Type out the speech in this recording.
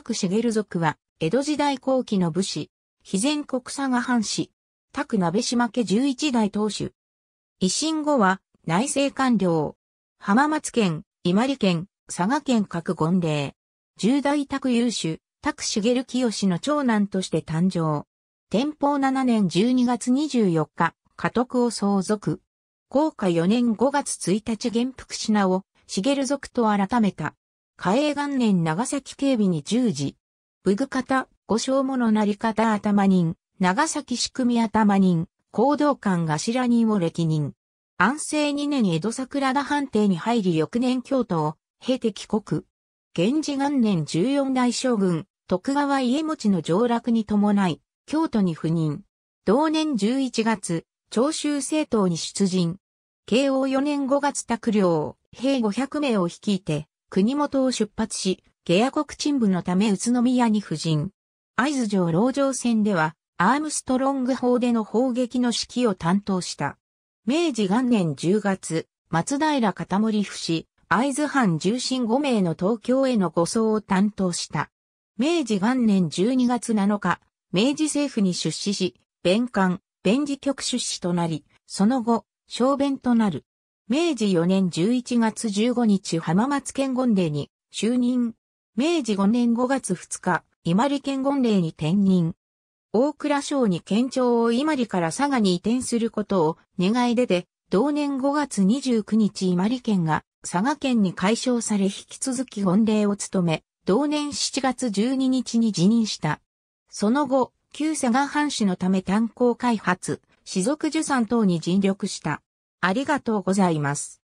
ゲ茂族は、江戸時代後期の武士、肥前国佐賀藩士、ク・鍋島家十一代当主。維新後は、内政官僚。浜松県、伊万里県、佐賀県各権令。十代拓優秀、ゲ茂清の長男として誕生。天保七年十二月二十四日、家督を相続。高下四年五月一日元服品を、茂族と改めた。嘉永元年長崎警備に従事。武具方、五章物なり方頭人、長崎仕組み頭人、行動官頭人を歴任。安政二年江戸桜田藩邸に入り翌年京都を経て帰国。源氏元年十四代将軍、徳川家持の上落に伴い、京都に赴任。同年十一月、長州政党に出陣。慶応四年五月卓領、兵五百名を率いて、国元を出発し、下野国沈部のため宇都宮に布陣。合図城籠城戦では、アームストロング砲での砲撃の指揮を担当した。明治元年10月、松平片森府市、会津藩重臣5名の東京への護送を担当した。明治元年12月7日、明治政府に出資し、弁官、弁事局出資となり、その後、小弁となる。明治4年11月15日浜松県権令に就任。明治5年5月2日、伊万里県権令に転任。大倉省に県庁を伊万里から佐賀に移転することを願い出て、同年5月29日伊万里県が佐賀県に解消され引き続き権令を務め、同年7月12日に辞任した。その後、旧佐賀藩主のため炭鉱開発、士族受産等に尽力した。ありがとうございます。